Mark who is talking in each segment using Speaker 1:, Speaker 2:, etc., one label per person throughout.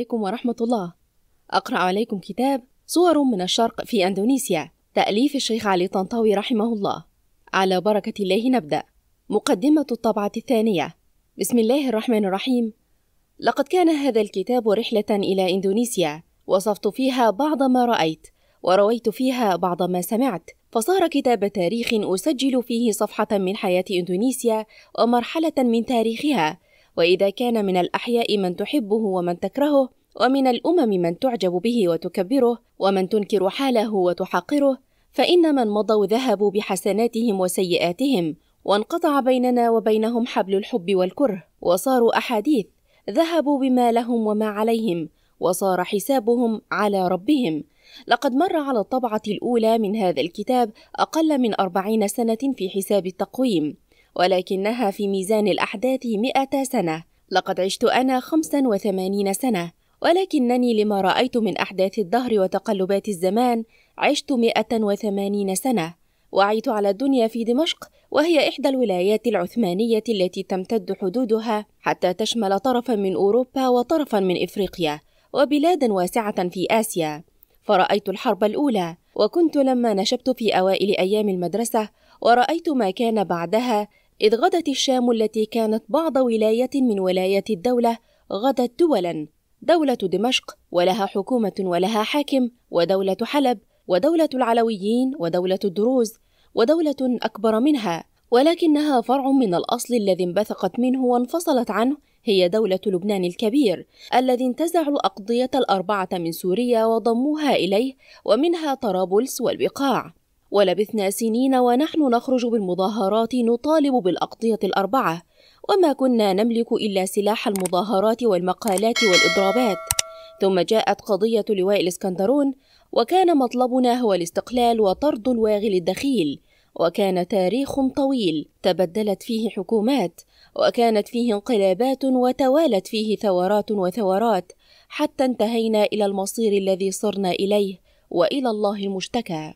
Speaker 1: عليكم ورحمة الله أقرأ عليكم كتاب صور من الشرق في أندونيسيا تأليف الشيخ علي طنطاوي رحمه الله على بركة الله نبدأ مقدمة الطبعة الثانية بسم الله الرحمن الرحيم لقد كان هذا الكتاب رحلة إلى إندونيسيا وصفت فيها بعض ما رأيت ورويت فيها بعض ما سمعت فصار كتاب تاريخ أسجل فيه صفحة من حياة إندونيسيا ومرحلة من تاريخها واذا كان من الاحياء من تحبه ومن تكرهه ومن الامم من تعجب به وتكبره ومن تنكر حاله وتحقره فان من مضوا ذهبوا بحسناتهم وسيئاتهم وانقطع بيننا وبينهم حبل الحب والكره وصاروا احاديث ذهبوا بما لهم وما عليهم وصار حسابهم على ربهم لقد مر على الطبعة الأولى من هذا الكتاب أقل من أربعين سنة في حساب التقويم ولكنها في ميزان الأحداث مئة سنة لقد عشت أنا 85 سنة ولكنني لما رأيت من أحداث الدهر وتقلبات الزمان عشت 180 سنة وعيت على الدنيا في دمشق وهي إحدى الولايات العثمانية التي تمتد حدودها حتى تشمل طرفا من أوروبا وطرفا من إفريقيا وبلادا واسعة في آسيا فرأيت الحرب الأولى وكنت لما نشبت في أوائل أيام المدرسة ورأيت ما كان بعدها إذ غدت الشام التي كانت بعض ولاية من ولايات الدولة غدت دولا دولة دمشق ولها حكومة ولها حاكم ودولة حلب ودولة العلويين ودولة الدروز ودولة أكبر منها ولكنها فرع من الأصل الذي انبثقت منه وانفصلت عنه هي دولة لبنان الكبير الذي انتزع الأقضية الأربعة من سوريا وضموها إليه ومنها طرابلس والبقاع ولبثنا سنين ونحن نخرج بالمظاهرات نطالب بالأقضية الأربعة وما كنا نملك إلا سلاح المظاهرات والمقالات والإضرابات ثم جاءت قضية لواء الإسكندرون وكان مطلبنا هو الاستقلال وطرد الواغي للدخيل وكان تاريخ طويل تبدلت فيه حكومات وكانت فيه انقلابات وتوالت فيه ثورات وثورات حتى انتهينا إلى المصير الذي صرنا إليه وإلى الله المشتكى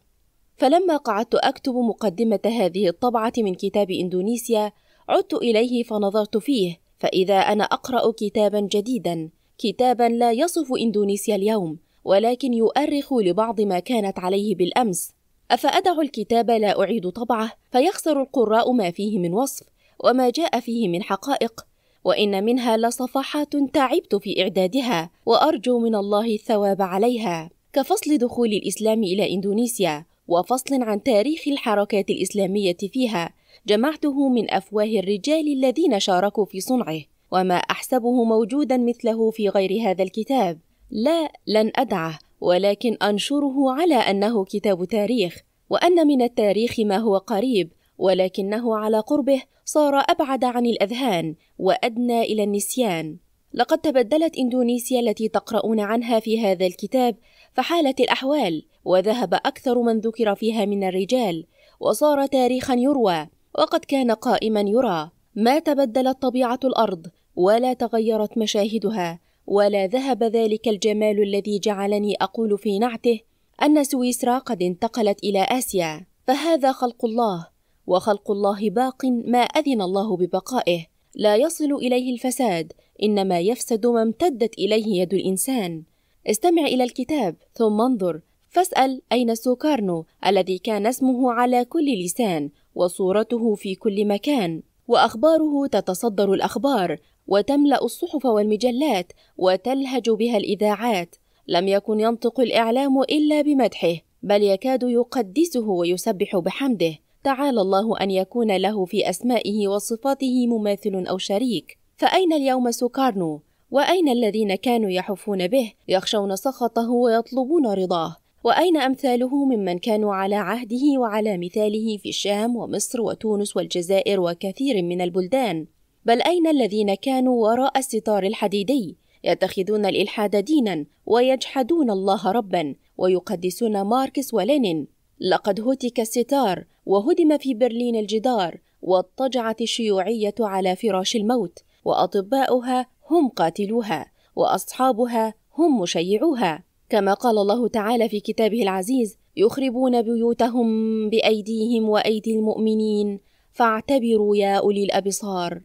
Speaker 1: فلما قعدت أكتب مقدمة هذه الطبعة من كتاب إندونيسيا عدت إليه فنظرت فيه فإذا أنا أقرأ كتابا جديدا كتابا لا يصف إندونيسيا اليوم ولكن يؤرخ لبعض ما كانت عليه بالأمس أفأدع الكتاب لا أعيد طبعه فيخسر القراء ما فيه من وصف وما جاء فيه من حقائق وإن منها لصفحات تعبت في إعدادها وأرجو من الله الثواب عليها كفصل دخول الإسلام إلى إندونيسيا وفصل عن تاريخ الحركات الإسلامية فيها جمعته من أفواه الرجال الذين شاركوا في صنعه وما أحسبه موجودا مثله في غير هذا الكتاب لا لن أدعه ولكن أنشره على أنه كتاب تاريخ وأن من التاريخ ما هو قريب ولكنه على قربه صار أبعد عن الأذهان وأدنى إلى النسيان لقد تبدلت إندونيسيا التي تقرؤون عنها في هذا الكتاب فحالت الأحوال وذهب أكثر من ذكر فيها من الرجال وصار تاريخا يروى وقد كان قائما يرى ما تبدلت طبيعة الأرض ولا تغيرت مشاهدها ولا ذهب ذلك الجمال الذي جعلني أقول في نعته أن سويسرا قد انتقلت إلى آسيا فهذا خلق الله وخلق الله باق ما أذن الله ببقائه لا يصل إليه الفساد إنما يفسد ما امتدت إليه يد الإنسان استمع إلى الكتاب ثم انظر فاسأل أين سوكارنو الذي كان اسمه على كل لسان وصورته في كل مكان وأخباره تتصدر الأخبار وتملأ الصحف والمجلات وتلهج بها الإذاعات لم يكن ينطق الإعلام إلا بمدحه بل يكاد يقدسه ويسبح بحمده تعالى الله أن يكون له في أسمائه وصفاته مماثل أو شريك فأين اليوم سوكارنو؟ وأين الذين كانوا يحفون به يخشون سخطه ويطلبون رضاه وأين أمثاله ممن كانوا على عهده وعلى مثاله في الشام ومصر وتونس والجزائر وكثير من البلدان بل أين الذين كانوا وراء الستار الحديدي يتخذون الإلحاد دينا ويجحدون الله ربا ويقدسون ماركس ولينين لقد هتك الستار وهدم في برلين الجدار واضطجعت الشيوعية على فراش الموت وأطباؤها هم قاتلوها وأصحابها هم مشيعوها كما قال الله تعالى في كتابه العزيز يخربون بيوتهم بايديهم وايدي المؤمنين فاعتبروا يا اولي الابصار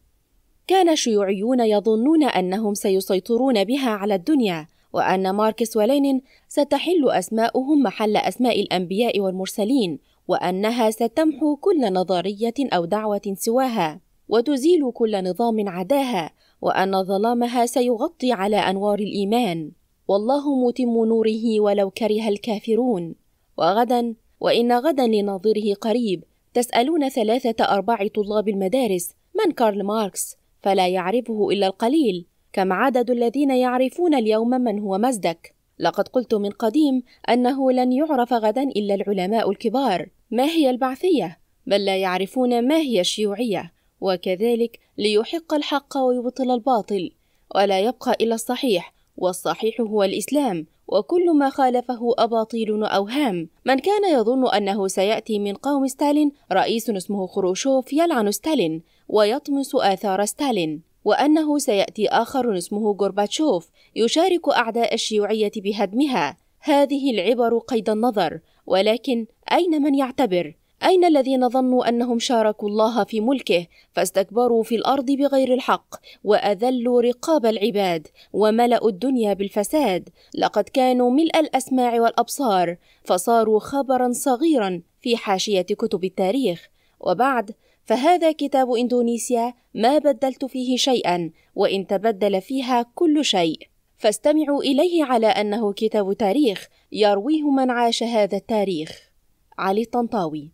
Speaker 1: كان الشيوعيون يظنون انهم سيسيطرون بها على الدنيا وان ماركس ولينين ستحل اسماؤهم محل اسماء الانبياء والمرسلين وانها ستمحو كل نظريه او دعوه سواها وتزيل كل نظام عداها وان ظلامها سيغطي على انوار الايمان والله متم نوره ولو كره الكافرون وغدا وإن غدا لناظره قريب تسألون ثلاثة أرباع طلاب المدارس من كارل ماركس فلا يعرفه إلا القليل كم عدد الذين يعرفون اليوم من هو مزدك لقد قلت من قديم أنه لن يعرف غدا إلا العلماء الكبار ما هي البعثية بل لا يعرفون ما هي الشيوعية وكذلك ليحق الحق ويبطل الباطل ولا يبقى إلا الصحيح والصحيح هو الإسلام وكل ما خالفه أباطيل وأوهام من كان يظن أنه سيأتي من قوم ستالين رئيس اسمه خروشوف يلعن ستالين ويطمس آثار ستالين وأنه سيأتي آخر اسمه غورباتشوف يشارك أعداء الشيوعية بهدمها هذه العبر قيد النظر ولكن أين من يعتبر؟ أين الذين ظنوا أنهم شاركوا الله في ملكه فاستكبروا في الأرض بغير الحق وأذلوا رقاب العباد وملأوا الدنيا بالفساد لقد كانوا ملء الأسماع والأبصار فصاروا خبرا صغيرا في حاشية كتب التاريخ وبعد فهذا كتاب إندونيسيا ما بدلت فيه شيئا وإن تبدل فيها كل شيء فاستمعوا إليه على أنه كتاب تاريخ يرويه من عاش هذا التاريخ علي الطنطاوي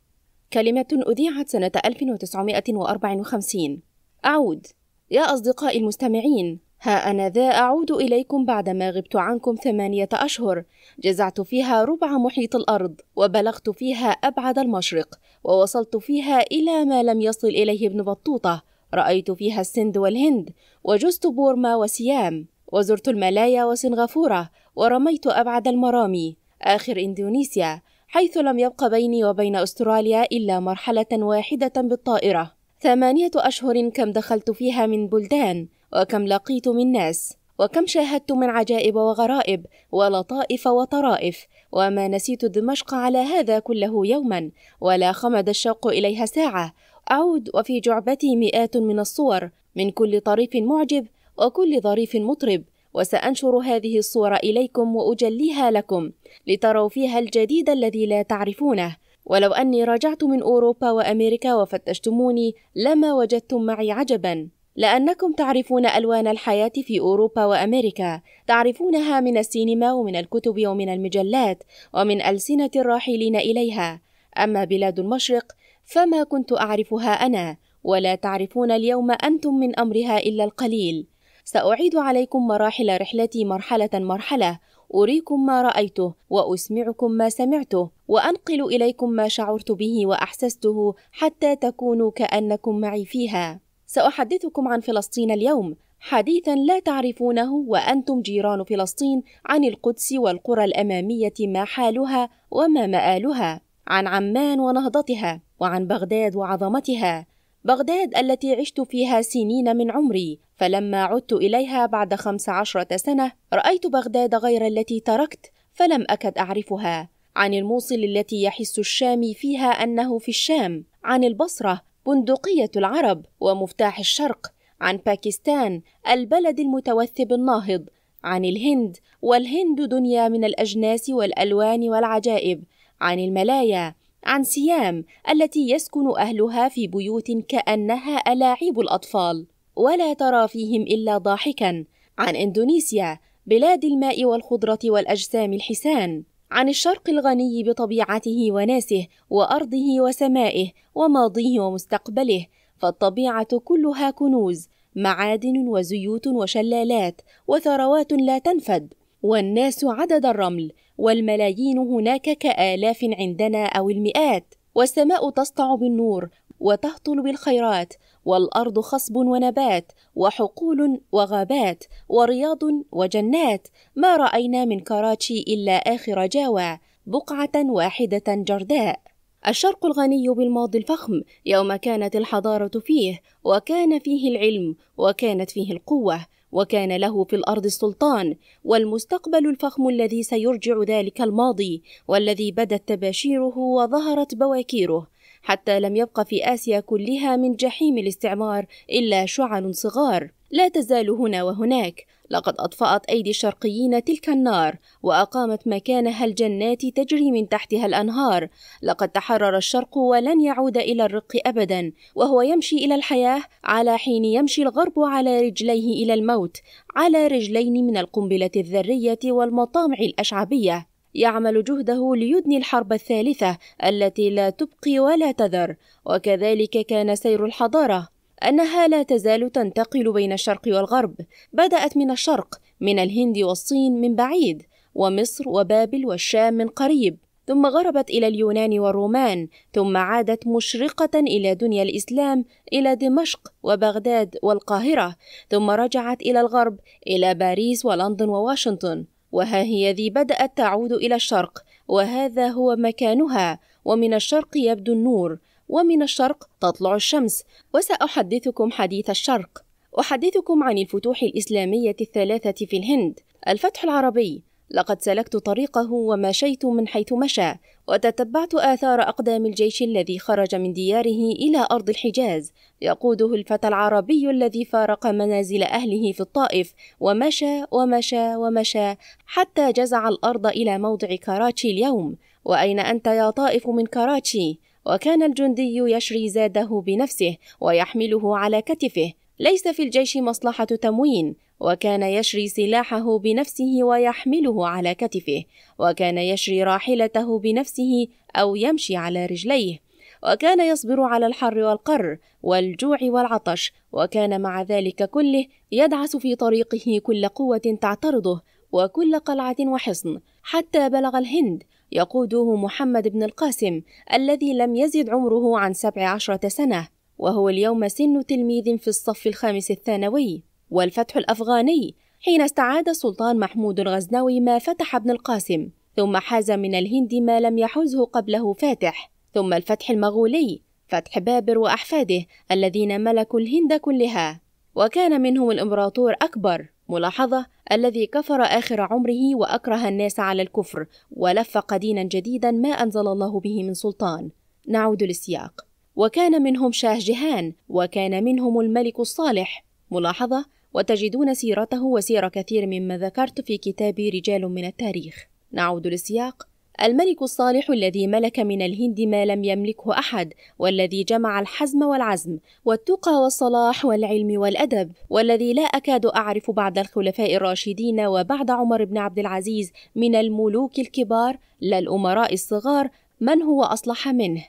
Speaker 1: كلمة أذيعت سنة 1954 أعود يا أصدقائي المستمعين ها أنا ذا أعود إليكم بعدما غبت عنكم ثمانية أشهر جزعت فيها ربع محيط الأرض وبلغت فيها أبعد المشرق ووصلت فيها إلى ما لم يصل إليه ابن بطوطة رأيت فيها السند والهند وجزت بورما وسيام وزرت الملايا وسنغافورة ورميت أبعد المرامي آخر إندونيسيا حيث لم يبق بيني وبين أستراليا إلا مرحلة واحدة بالطائرة ثمانية أشهر كم دخلت فيها من بلدان وكم لقيت من ناس وكم شاهدت من عجائب وغرائب ولطائف وطرائف وما نسيت دمشق على هذا كله يوما ولا خمد الشوق إليها ساعة أعود وفي جعبتي مئات من الصور من كل طريف معجب وكل ظريف مطرب وسأنشر هذه الصورة إليكم وأجليها لكم لتروا فيها الجديد الذي لا تعرفونه ولو أني رجعت من أوروبا وأمريكا وفتشتموني لما وجدتم معي عجبا لأنكم تعرفون ألوان الحياة في أوروبا وأمريكا تعرفونها من السينما ومن الكتب ومن المجلات ومن ألسنة الراحلين إليها أما بلاد المشرق فما كنت أعرفها أنا ولا تعرفون اليوم أنتم من أمرها إلا القليل سأعيد عليكم مراحل رحلتي مرحلة مرحلة أريكم ما رأيته وأسمعكم ما سمعته وأنقل إليكم ما شعرت به وأحسسته حتى تكونوا كأنكم معي فيها سأحدثكم عن فلسطين اليوم حديثا لا تعرفونه وأنتم جيران فلسطين عن القدس والقرى الأمامية ما حالها وما مآلها عن عمان ونهضتها وعن بغداد وعظمتها بغداد التي عشت فيها سنين من عمري فلما عدت إليها بعد خمس عشرة سنة رأيت بغداد غير التي تركت فلم أكد أعرفها عن الموصل التي يحس الشامي فيها أنه في الشام عن البصرة بندقية العرب ومفتاح الشرق عن باكستان البلد المتوثب الناهض عن الهند والهند دنيا من الأجناس والألوان والعجائب عن الملايا عن سيام التي يسكن أهلها في بيوت كأنها ألاعيب الأطفال ولا ترى فيهم إلا ضاحكا عن إندونيسيا بلاد الماء والخضرة والأجسام الحسان عن الشرق الغني بطبيعته وناسه وأرضه وسمائه وماضيه ومستقبله فالطبيعة كلها كنوز معادن وزيوت وشلالات وثروات لا تنفد والناس عدد الرمل والملايين هناك كآلاف عندنا أو المئات والسماء تسطع بالنور وتهطل بالخيرات والارض خصب ونبات وحقول وغابات ورياض وجنات ما راينا من كراتشي الا اخر جاوى بقعه واحده جرداء الشرق الغني بالماضي الفخم يوم كانت الحضاره فيه وكان فيه العلم وكانت فيه القوه وكان له في الارض السلطان والمستقبل الفخم الذي سيرجع ذلك الماضي والذي بدت تباشيره وظهرت بواكيره حتى لم يبق في اسيا كلها من جحيم الاستعمار الا شعل صغار لا تزال هنا وهناك لقد أطفأت أيدي الشرقيين تلك النار وأقامت مكانها الجنات تجري من تحتها الأنهار لقد تحرر الشرق ولن يعود إلى الرق أبدا وهو يمشي إلى الحياة على حين يمشي الغرب على رجليه إلى الموت على رجلين من القنبلة الذرية والمطامع الأشعبية يعمل جهده ليدني الحرب الثالثة التي لا تبقي ولا تذر وكذلك كان سير الحضاره أنها لا تزال تنتقل بين الشرق والغرب بدأت من الشرق من الهند والصين من بعيد ومصر وبابل والشام من قريب ثم غربت إلى اليونان والرومان ثم عادت مشرقة إلى دنيا الإسلام إلى دمشق وبغداد والقاهرة ثم رجعت إلى الغرب إلى باريس ولندن وواشنطن وها هي ذي بدأت تعود إلى الشرق وهذا هو مكانها ومن الشرق يبدو النور ومن الشرق تطلع الشمس وسأحدثكم حديث الشرق أحدثكم عن الفتوح الإسلامية الثلاثة في الهند الفتح العربي لقد سلكت طريقه ومشيت من حيث مشى وتتبعت آثار أقدام الجيش الذي خرج من دياره إلى أرض الحجاز يقوده الفتى العربي الذي فارق منازل أهله في الطائف ومشى ومشى ومشى حتى جزع الأرض إلى موضع كراتشي اليوم وأين أنت يا طائف من كراتشي وكان الجندي يشري زاده بنفسه ويحمله على كتفه ليس في الجيش مصلحة تموين وكان يشري سلاحه بنفسه ويحمله على كتفه وكان يشري راحلته بنفسه أو يمشي على رجليه وكان يصبر على الحر والقر والجوع والعطش وكان مع ذلك كله يدعس في طريقه كل قوة تعترضه وكل قلعة وحصن حتى بلغ الهند يقوده محمد بن القاسم الذي لم يزد عمره عن سبع عشرة سنة وهو اليوم سن تلميذ في الصف الخامس الثانوي والفتح الأفغاني حين استعاد السلطان محمود الغزنوي ما فتح ابن القاسم ثم حاز من الهند ما لم يحوزه قبله فاتح ثم الفتح المغولي فتح بابر وأحفاده الذين ملكوا الهند كلها وكان منهم الإمبراطور أكبر ملاحظة الذي كفر آخر عمره وأكره الناس على الكفر ولفق دينا جديدا ما أنزل الله به من سلطان نعود للسياق وكان منهم شاه جهان وكان منهم الملك الصالح ملاحظة وتجدون سيرته وسير كثير مما ذكرت في كتاب رجال من التاريخ نعود للسياق الملك الصالح الذي ملك من الهند ما لم يملكه أحد والذي جمع الحزم والعزم والتقى والصلاح والعلم والأدب والذي لا أكاد أعرف بعد الخلفاء الراشدين وبعد عمر بن عبد العزيز من الملوك الكبار لا الأمراء الصغار من هو أصلح منه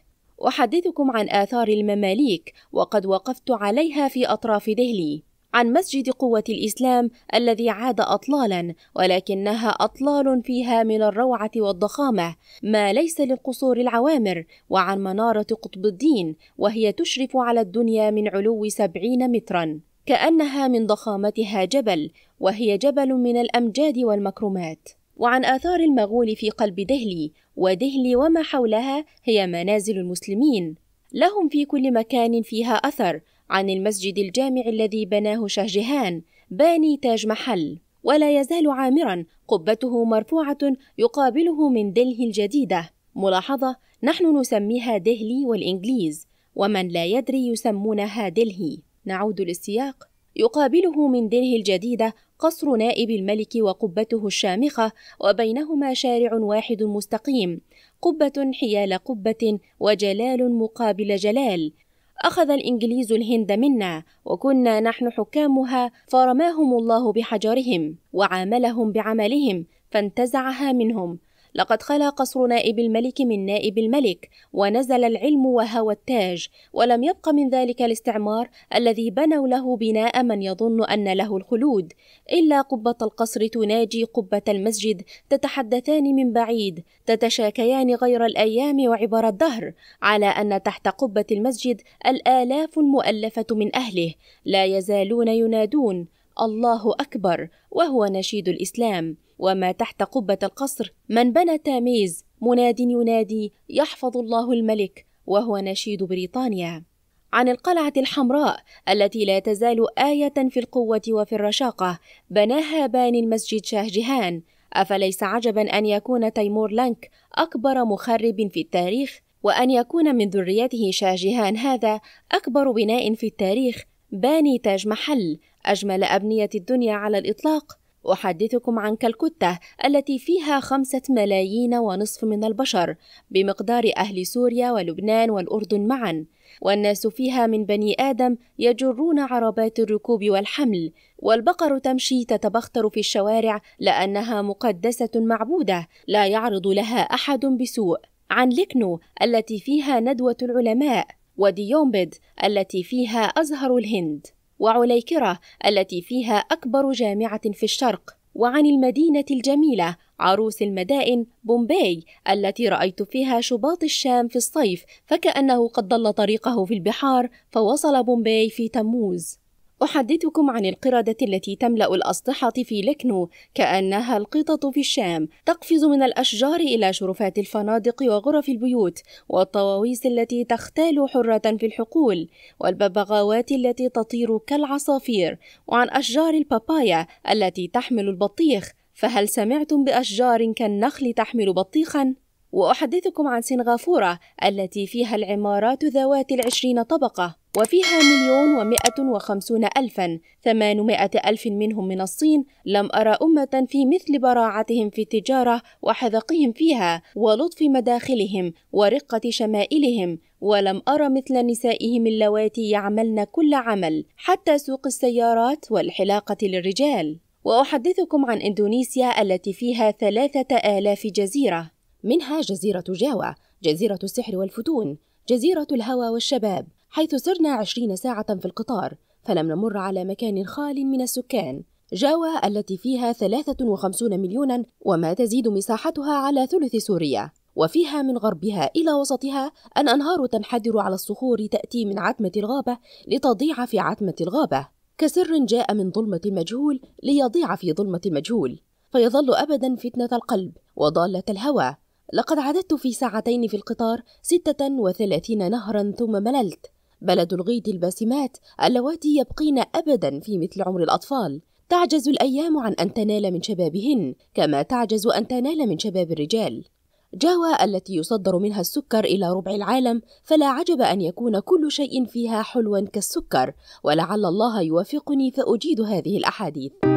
Speaker 1: أحدثكم عن آثار المماليك وقد وقفت عليها في أطراف دهلي عن مسجد قوة الإسلام الذي عاد أطلالا ولكنها أطلال فيها من الروعة والضخامة ما ليس للقصور العوامر وعن منارة قطب الدين وهي تشرف على الدنيا من علو سبعين مترا كأنها من ضخامتها جبل وهي جبل من الأمجاد والمكرمات وعن آثار المغول في قلب دهلي ودهلي وما حولها هي منازل المسلمين لهم في كل مكان فيها أثر عن المسجد الجامع الذي بناه شهجهان باني تاج محل ولا يزال عامرا قبته مرفوعة يقابله من دلهي الجديدة ملاحظة نحن نسميها دهلي والإنجليز ومن لا يدري يسمونها دلهي نعود للسياق يقابله من دلهي الجديدة قصر نائب الملك وقبته الشامخة وبينهما شارع واحد مستقيم قبة حيال قبة وجلال مقابل جلال أخذ الإنجليز الهند منا وكنا نحن حكامها فرماهم الله بحجرهم وعاملهم بعملهم فانتزعها منهم لقد خلا قصر نائب الملك من نائب الملك ونزل العلم وهوى التاج ولم يبق من ذلك الاستعمار الذي بنوا له بناء من يظن أن له الخلود إلا قبة القصر تناجي قبة المسجد تتحدثان من بعيد تتشاكيان غير الأيام وعبر الدهر على أن تحت قبة المسجد الآلاف المؤلفة من أهله لا يزالون ينادون الله أكبر وهو نشيد الإسلام وما تحت قبة القصر من بنى تاميز مناد ينادي يحفظ الله الملك وهو نشيد بريطانيا عن القلعة الحمراء التي لا تزال آية في القوة وفي الرشاقة بناها بان المسجد شاه جهان أفليس عجبا أن يكون تيمور لانك أكبر مخرب في التاريخ وأن يكون من ذريته شاه جهان هذا أكبر بناء في التاريخ باني تاج محل أجمل أبنية الدنيا على الإطلاق أحدثكم عن كالكتة التي فيها خمسة ملايين ونصف من البشر بمقدار أهل سوريا ولبنان والأردن معا والناس فيها من بني آدم يجرون عربات الركوب والحمل والبقر تمشي تتبختر في الشوارع لأنها مقدسة معبودة لا يعرض لها أحد بسوء عن لكنو التي فيها ندوة العلماء وديومبد التي فيها أزهر الهند وعليكرة التي فيها أكبر جامعة في الشرق وعن المدينة الجميلة عروس المدائن بومباي التي رأيت فيها شباط الشام في الصيف فكأنه قد ضل طريقه في البحار فوصل بومباي في تموز أحدثكم عن القردة التي تملأ الأسطحة في لكنو كأنها القطط في الشام تقفز من الأشجار إلى شرفات الفنادق وغرف البيوت والطواويس التي تختال حرة في الحقول والببغاوات التي تطير كالعصافير وعن أشجار البابايا التي تحمل البطيخ فهل سمعتم بأشجار كالنخل تحمل بطيخا؟ وأحدثكم عن سنغافورة التي فيها العمارات ذوات العشرين طبقة وفيها مليون ومائة وخمسون ألفا ثمانمائة ألف منهم من الصين لم أرى أمة في مثل براعتهم في التجارة وحذقهم فيها ولطف مداخلهم ورقة شمائلهم ولم أرى مثل نسائهم اللواتي يعملن كل عمل حتى سوق السيارات والحلاقة للرجال وأحدثكم عن إندونيسيا التي فيها ثلاثة آلاف جزيرة منها جزيرة جاوة جزيرة السحر والفتون جزيرة الهوى والشباب حيث سرنا عشرين ساعة في القطار فلم نمر على مكان خال من السكان جاوة التي فيها 53 مليونا وما تزيد مساحتها على ثلث سوريا وفيها من غربها إلى وسطها أن أنهار تنحدر على الصخور تأتي من عتمة الغابة لتضيع في عتمة الغابة كسر جاء من ظلمة المجهول ليضيع في ظلمة المجهول فيظل أبدا فتنة القلب وضالة الهوى لقد عددت في ساعتين في القطار ستة وثلاثين نهرا ثم مللت بلد الغيد الباسمات اللواتي يبقين أبدا في مثل عمر الأطفال تعجز الأيام عن أن تنال من شبابهن كما تعجز أن تنال من شباب الرجال جاوا التي يصدر منها السكر إلى ربع العالم فلا عجب أن يكون كل شيء فيها حلوا كالسكر ولعل الله يوفقني فأجيد هذه الأحاديث